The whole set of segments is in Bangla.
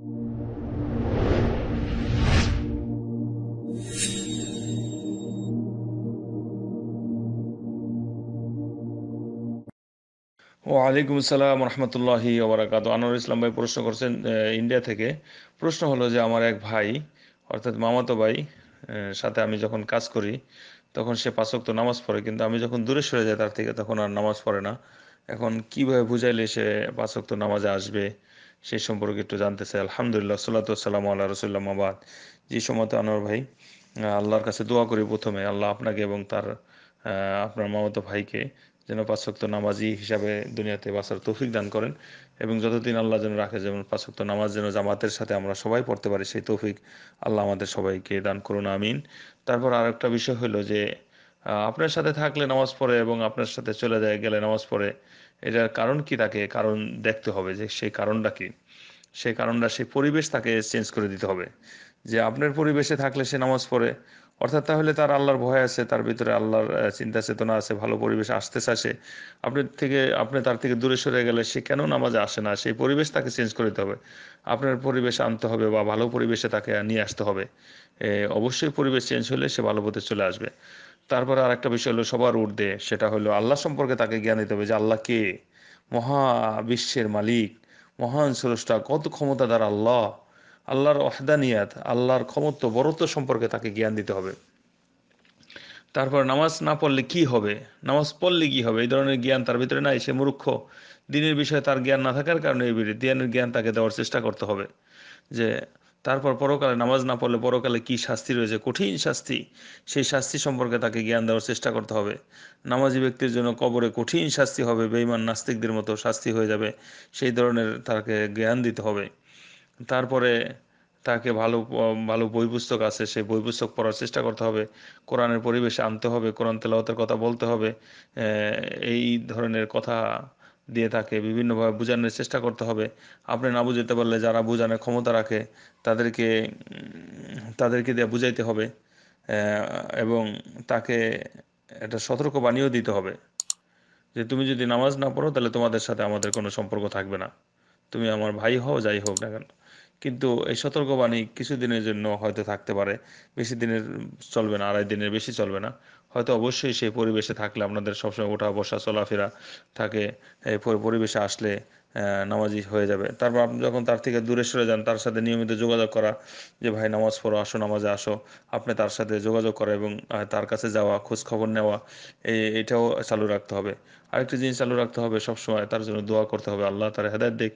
ওয়ালাইকুম আসসালাম রহমতুল্লাহ ওবরাকাত আনোয়ার ইসলাম ভাই প্রশ্ন করছেন ইন্ডিয়া থেকে প্রশ্ন হলো যে আমার এক ভাই অর্থাৎ মামাতো ভাই সাথে আমি যখন কাজ করি তখন সে পাঁচক্ত নামাজ পড়ে কিন্তু আমি যখন দূরে সরে যাই তার থেকে তখন আর নামাজ পড়ে না এখন কিভাবে বুঝাইলে সে পাঁচক্ত নামাজে আসবে সেই সম্পর্কে একটু জানতে চাই আলহামদুলিল্লাহ সাল্লাম আল্লাহ রসুল্লাহ মাবাদ যে সময়তে আনোয়ার ভাই আল্লাহর কাছে দোয়া করি প্রথমে আল্লাহ আপনাকে এবং তার আপনার মামাতো ভাইকে যেন পাঁচক্ত নামাজি হিসাবে দুনিয়াতে বাসার তৌফিক দান করেন এবং যতদিন আল্লাহ যেন রাখে যেমন পাঁচক্ত নামাজ যেন জামাতের সাথে আমরা সবাই পড়তে পারি সেই তৌফিক আল্লাহ আমাদের সবাইকে দান করুন আমিন তারপর আর একটা বিষয় হলো যে আপনার সাথে থাকলে নামাজ পড়ে এবং আপনার সাথে চলে যায় গেলে নামাজ পড়ে এটার কারণ কি তাকে কারণ দেখতে হবে যে সেই কারণটা কি সেই কারণটা সেই পরিবেশ তাকে চেঞ্জ করে দিতে হবে যে আপনার পরিবেশে থাকলে সে নামাজ পড়ে অর্থাৎ তাহলে তার আল্লাহর ভয় আছে তার ভিতরে আল্লাহর চিন্তা চেতনা আছে ভালো পরিবেশ আসতে চাষে আপনি থেকে আপনি তার থেকে দূরে সরে গেলে সে কেন নামাজে আসে না সেই পরিবেশ তাকে চেঞ্জ করে দিতে হবে আপনার পরিবেশ আনতে হবে বা ভালো পরিবেশে তাকে নিয়ে আসতে হবে অবশ্যই পরিবেশ চেঞ্জ হলে সে ভালো পথে চলে আসবে তারপরে আর একটা বিষয় হলো সবার ঊর্ধ্বে সেটা হলো আল্লাহ সম্পর্কে তাকে জ্ঞান দিতে হবে যে আল্লাহ কে মহা বিশ্বের মালিক মহান স্রষ্টা কত ক্ষমতা দ্বারা আল্লাহ আল্লাহর অহদানিয়াত আল্লাহর ক্ষমত্ব বরত্ব সম্পর্কে তাকে জ্ঞান দিতে হবে তারপর নামাজ না পড়লে কি হবে নামাজ পড়লে কি হবে এই ধরনের জ্ঞান তার ভিতরে নাই সে মূর্খ দিনের বিষয়ে তার জ্ঞান না থাকার কারণে এই জ্ঞানের জ্ঞান তাকে দেওয়ার চেষ্টা করতে হবে যে তারপর পরকালে নামাজ না পড়লে পরকালে কি শাস্তি রয়েছে কঠিন শাস্তি সেই শাস্তি সম্পর্কে তাকে জ্ঞান দেওয়ার চেষ্টা করতে হবে নামাজি ব্যক্তির জন্য কবরে কঠিন শাস্তি হবে বেইমান নাস্তিকদের মতো শাস্তি হয়ে যাবে সেই ধরনের তাকে জ্ঞান দিতে হবে তারপরে তাকে ভালো ভালো বই পুস্তক আছে সেই বই পুস্তক পড়ার চেষ্টা করতে হবে কোরআনের পরিবেশে আনতে হবে কোরআন তেলাওতের কথা বলতে হবে এই ধরনের কথা দিয়ে থাকে বিভিন্নভাবে বোঝানোর চেষ্টা করতে হবে আপনি না বুঝাতে পারলে যারা বোঝানোর ক্ষমতা রাখে তাদেরকে তাদেরকে দিয়ে বুঝাইতে হবে এবং তাকে একটা সতর্ক বানিয়েও দিতে হবে যে তুমি যদি নামাজ না পড়ো তাহলে তোমাদের সাথে আমাদের কোনো সম্পর্ক থাকবে না তুমি আমার ভাই হও যাই হোক না কেন কিন্তু এই সতর্কবাণী কিছুদিনের জন্য হয়তো থাকতে পারে বেশি দিনের চলবে না আড়াই দিনের বেশি চলবে না হয়তো অবশ্যই সেই পরিবেশে থাকলে আপনাদের সবসময় ওঠা বসা চলাফেরা থাকে পরিবেশে আসলে নামাজি হয়ে যাবে তারপর আপনি যখন তার থেকে দূরে সরে যান তার সাথে নিয়মিত যোগাযোগ করা যে ভাই নামাজ পড়ো আসো নামাজে আসো আপনি তার সাথে যোগাযোগ করা এবং তার কাছে যাওয়া খোঁজ খবর নেওয়া এই এটাও চালু রাখতে হবে আরেকটি জিনিস চালু রাখতে হবে সবসময় তার জন্য দোয়া করতে হবে আল্লাহ তার হেদায়ত দিক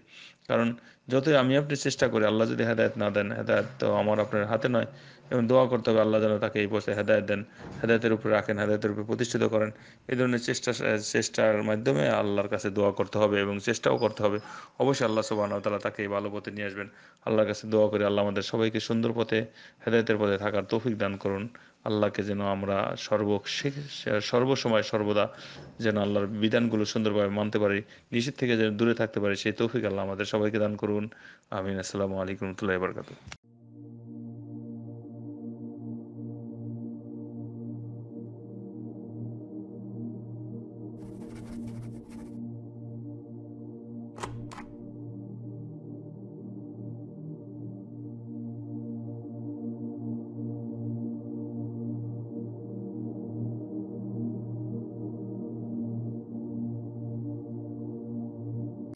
কারণ যতই আমি আপনি চেষ্টা করি আল্লাহ যদি হেদায়ত না দেন হেদায়ত তো আমার আপনার হাতে নয় এবং দোয়া করতে হবে আল্লাহ যেন তাকে এই পথে হেদায়ত দেন হেদায়তের উপরে রাখেন হেদায়তের উপরে প্রতিষ্ঠিত করেন এই ধরনের চেষ্টা চেষ্টার মাধ্যমে আল্লাহর কাছে দোয়া করতে হবে এবং চেষ্টাও করতে হবে হবে অবশ্যই আল্লাহ সুবাহ তালা তাকে এই ভালো পথে নিয়ে আসবেন আল্লাহর কাছে দোয়া করে আল্লাহ আমাদের সবাইকে সুন্দর পথে হেদায়তের পথে থাকার তৌফিক দান করুন আল্লাহকে যেন আমরা সর্ব সর্বসময় সর্বদা যেন আল্লাহর বিধানগুলো সুন্দরভাবে মানতে পারি নিষেধ থেকে যেন দূরে থাকতে পারি সেই তৌফিক আল্লাহ আমাদের সবাইকে দান করুন আমিন আসসালামু আলাইকুম রহমতুল্লাহ বরকাত